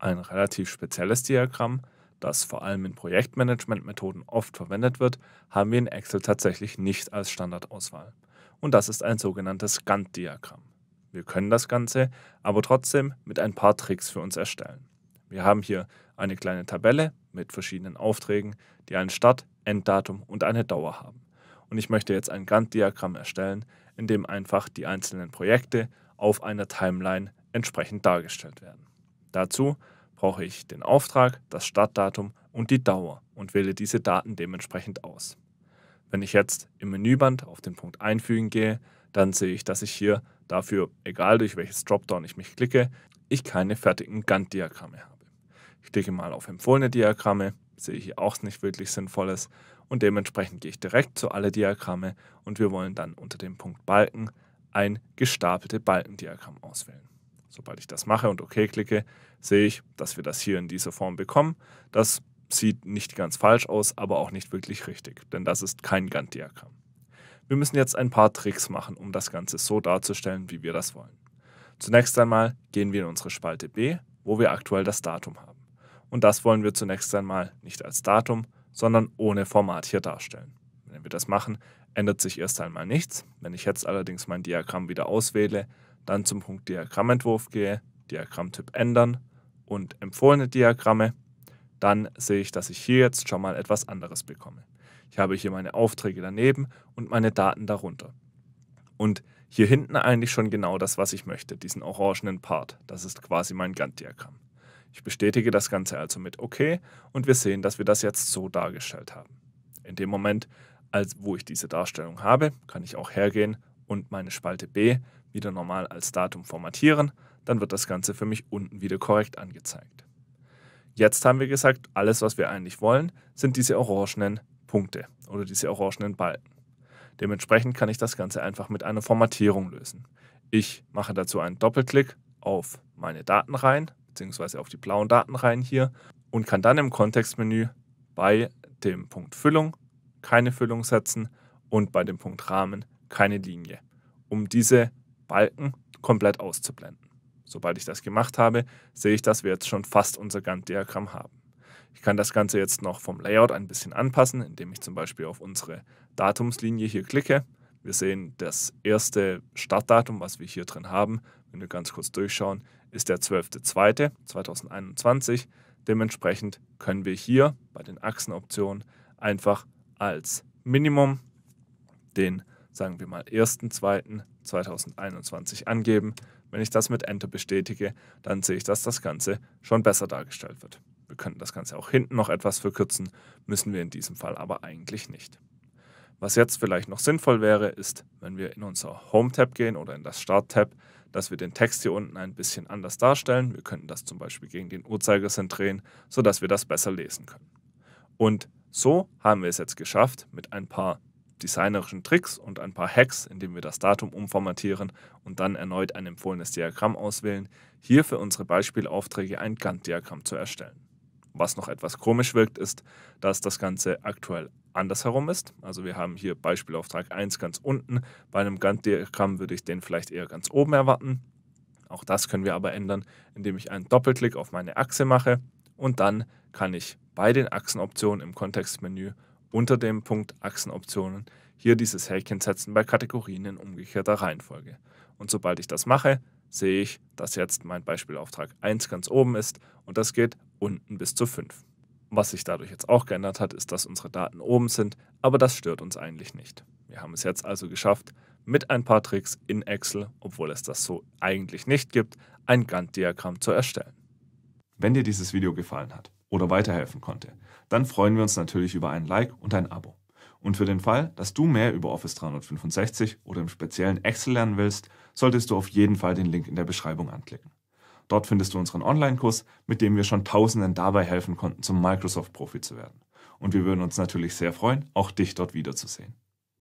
ein relativ spezielles Diagramm, das vor allem in Projektmanagement-Methoden oft verwendet wird, haben wir in Excel tatsächlich nicht als Standardauswahl. Und das ist ein sogenanntes Gantt-Diagramm. Wir können das Ganze aber trotzdem mit ein paar Tricks für uns erstellen. Wir haben hier eine kleine Tabelle mit verschiedenen Aufträgen, die einen Start, Enddatum und eine Dauer haben. Und ich möchte jetzt ein Gantt-Diagramm erstellen, in dem einfach die einzelnen Projekte auf einer Timeline entsprechend dargestellt werden. Dazu brauche ich den Auftrag, das Startdatum und die Dauer und wähle diese Daten dementsprechend aus. Wenn ich jetzt im Menüband auf den Punkt Einfügen gehe, dann sehe ich, dass ich hier dafür, egal durch welches Dropdown ich mich klicke, ich keine fertigen Gantt-Diagramme habe. Ich klicke mal auf empfohlene Diagramme, sehe ich hier auch nicht wirklich Sinnvolles und dementsprechend gehe ich direkt zu alle Diagramme und wir wollen dann unter dem Punkt Balken ein gestapelte Balkendiagramm auswählen. Sobald ich das mache und OK klicke, sehe ich, dass wir das hier in dieser Form bekommen. Das sieht nicht ganz falsch aus, aber auch nicht wirklich richtig, denn das ist kein Gantt-Diagramm. Wir müssen jetzt ein paar Tricks machen, um das Ganze so darzustellen, wie wir das wollen. Zunächst einmal gehen wir in unsere Spalte B, wo wir aktuell das Datum haben. Und das wollen wir zunächst einmal nicht als Datum, sondern ohne Format hier darstellen. Wenn wir das machen, ändert sich erst einmal nichts. Wenn ich jetzt allerdings mein Diagramm wieder auswähle, dann zum Punkt Diagrammentwurf gehe, Diagrammtyp ändern und empfohlene Diagramme. Dann sehe ich, dass ich hier jetzt schon mal etwas anderes bekomme. Ich habe hier meine Aufträge daneben und meine Daten darunter. Und hier hinten eigentlich schon genau das, was ich möchte, diesen orangenen Part. Das ist quasi mein Gantt-Diagramm. Ich bestätige das Ganze also mit OK und wir sehen, dass wir das jetzt so dargestellt haben. In dem Moment, als wo ich diese Darstellung habe, kann ich auch hergehen und meine Spalte B wieder normal als Datum formatieren, dann wird das Ganze für mich unten wieder korrekt angezeigt. Jetzt haben wir gesagt, alles, was wir eigentlich wollen, sind diese orangenen Punkte oder diese orangenen Balken. Dementsprechend kann ich das Ganze einfach mit einer Formatierung lösen. Ich mache dazu einen Doppelklick auf meine Datenreihen bzw. auf die blauen Datenreihen hier und kann dann im Kontextmenü bei dem Punkt Füllung keine Füllung setzen und bei dem Punkt Rahmen keine Linie, um diese Balken komplett auszublenden. Sobald ich das gemacht habe, sehe ich, dass wir jetzt schon fast unser Gantt-Diagramm haben. Ich kann das Ganze jetzt noch vom Layout ein bisschen anpassen, indem ich zum Beispiel auf unsere Datumslinie hier klicke. Wir sehen, das erste Startdatum, was wir hier drin haben, wenn wir ganz kurz durchschauen, ist der 12.02.2021. Dementsprechend können wir hier bei den Achsenoptionen einfach als Minimum den sagen wir mal 1.2.2021 angeben. Wenn ich das mit Enter bestätige, dann sehe ich, dass das Ganze schon besser dargestellt wird. Wir könnten das Ganze auch hinten noch etwas verkürzen, müssen wir in diesem Fall aber eigentlich nicht. Was jetzt vielleicht noch sinnvoll wäre, ist, wenn wir in unser Home-Tab gehen oder in das Start-Tab, dass wir den Text hier unten ein bisschen anders darstellen. Wir könnten das zum Beispiel gegen den Uhrzeigersinn drehen, sodass wir das besser lesen können. Und so haben wir es jetzt geschafft, mit ein paar designerischen Tricks und ein paar Hacks, indem wir das Datum umformatieren und dann erneut ein empfohlenes Diagramm auswählen, hier für unsere Beispielaufträge ein Gantt-Diagramm zu erstellen. Was noch etwas komisch wirkt, ist, dass das Ganze aktuell andersherum ist. Also wir haben hier Beispielauftrag 1 ganz unten. Bei einem Gantt-Diagramm würde ich den vielleicht eher ganz oben erwarten. Auch das können wir aber ändern, indem ich einen Doppelklick auf meine Achse mache und dann kann ich bei den Achsenoptionen im Kontextmenü unter dem Punkt Achsenoptionen hier dieses Häkchen setzen bei Kategorien in umgekehrter Reihenfolge. Und sobald ich das mache, sehe ich, dass jetzt mein Beispielauftrag 1 ganz oben ist und das geht unten bis zu 5. Was sich dadurch jetzt auch geändert hat, ist, dass unsere Daten oben sind, aber das stört uns eigentlich nicht. Wir haben es jetzt also geschafft, mit ein paar Tricks in Excel, obwohl es das so eigentlich nicht gibt, ein Gantt-Diagramm zu erstellen. Wenn dir dieses Video gefallen hat, oder weiterhelfen konnte. Dann freuen wir uns natürlich über ein Like und ein Abo. Und für den Fall, dass du mehr über Office 365 oder im speziellen Excel lernen willst, solltest du auf jeden Fall den Link in der Beschreibung anklicken. Dort findest du unseren Online-Kurs, mit dem wir schon Tausenden dabei helfen konnten, zum Microsoft-Profi zu werden. Und wir würden uns natürlich sehr freuen, auch dich dort wiederzusehen.